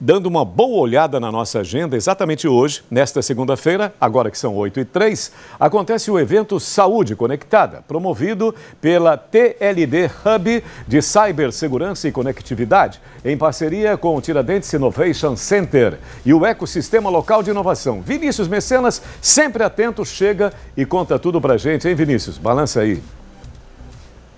dando uma boa olhada na nossa agenda, exatamente hoje, nesta segunda-feira, agora que são 8 e três, acontece o evento Saúde Conectada, promovido pela TLD Hub de Cibersegurança e Conectividade, em parceria com o Tiradentes Innovation Center e o Ecossistema Local de Inovação. Vinícius Mecenas, sempre atento, chega e conta tudo pra gente, hein, Vinícius? Balança aí.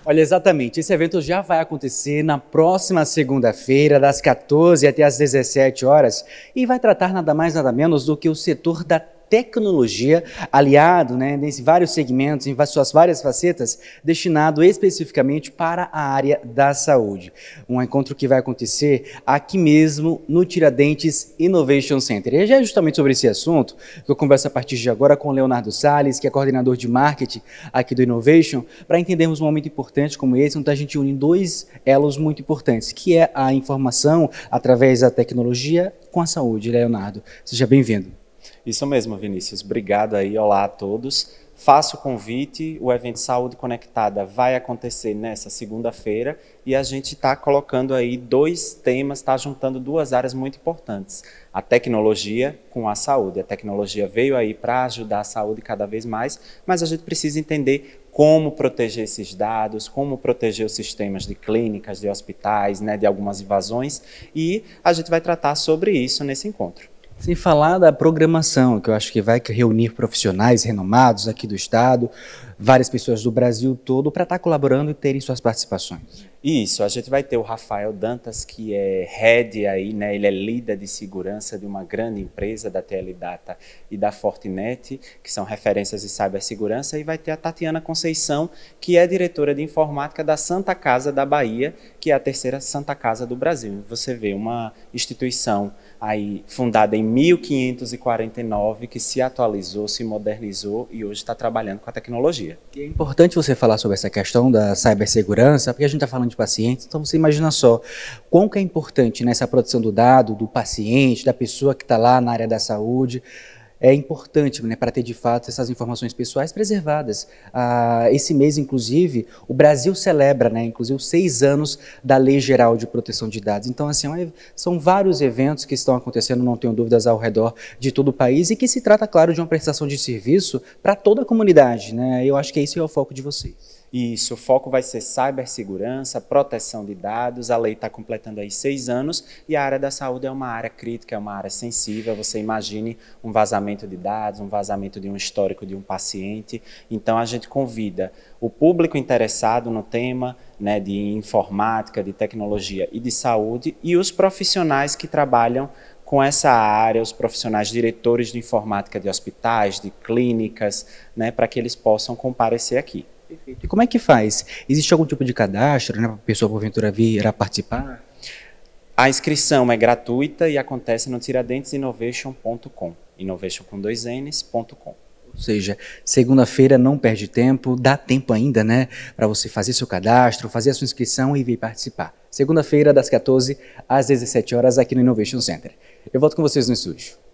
Olha, exatamente. Esse evento já vai acontecer na próxima segunda-feira, das 14 até as 17 horas, e vai tratar nada mais nada menos do que o setor da tecnologia, aliado né, nesses vários segmentos, em suas várias facetas, destinado especificamente para a área da saúde. Um encontro que vai acontecer aqui mesmo no Tiradentes Innovation Center. E é justamente sobre esse assunto que eu converso a partir de agora com Leonardo Sales, que é coordenador de marketing aqui do Innovation, para entendermos um momento importante como esse, onde a gente une dois elos muito importantes, que é a informação através da tecnologia com a saúde. Leonardo, seja bem-vindo. Isso mesmo, Vinícius. Obrigado aí. Olá a todos. Faço o convite, o evento Saúde Conectada vai acontecer nessa segunda-feira e a gente está colocando aí dois temas, está juntando duas áreas muito importantes. A tecnologia com a saúde. A tecnologia veio aí para ajudar a saúde cada vez mais, mas a gente precisa entender como proteger esses dados, como proteger os sistemas de clínicas, de hospitais, né, de algumas invasões e a gente vai tratar sobre isso nesse encontro. Sem falar da programação, que eu acho que vai reunir profissionais renomados aqui do Estado, várias pessoas do Brasil todo para estar tá colaborando e terem suas participações. Isso, a gente vai ter o Rafael Dantas, que é head aí, né? Ele é líder de segurança de uma grande empresa da TL Data e da Fortinet, que são referências de cibersegurança, e vai ter a Tatiana Conceição, que é diretora de informática da Santa Casa da Bahia, que é a terceira Santa Casa do Brasil. Você vê uma instituição aí fundada em 1549 que se atualizou, se modernizou e hoje está trabalhando com a tecnologia. E é importante você falar sobre essa questão da cibersegurança, porque a gente está falando de pacientes, então você imagina só quão que é importante nessa né, produção do dado, do paciente, da pessoa que está lá na área da saúde, é importante né, para ter de fato essas informações pessoais preservadas. Ah, esse mês, inclusive, o Brasil celebra, né, inclusive, os seis anos da Lei Geral de Proteção de Dados. Então, assim, é são vários eventos que estão acontecendo, não tenho dúvidas, ao redor de todo o país e que se trata, claro, de uma prestação de serviço para toda a comunidade. Né? Eu acho que esse é o foco de vocês. Isso, o foco vai ser cibersegurança, proteção de dados. A lei está completando aí seis anos e a área da saúde é uma área crítica, é uma área sensível. Você imagine um vazamento de dados, um vazamento de um histórico de um paciente. Então a gente convida o público interessado no tema né, de informática, de tecnologia e de saúde e os profissionais que trabalham com essa área, os profissionais diretores de informática de hospitais, de clínicas, né, para que eles possam comparecer aqui. Perfeito. E como é que faz? Existe algum tipo de cadastro né, para a pessoa porventura vir a participar? A inscrição é gratuita e acontece no tiradentesinnovation.com, innovation com dois n's.com. Ou seja, segunda-feira não perde tempo, dá tempo ainda, né, para você fazer seu cadastro, fazer a sua inscrição e vir participar. Segunda-feira, das 14 às 17 horas, aqui no Innovation Center. Eu volto com vocês no estúdio.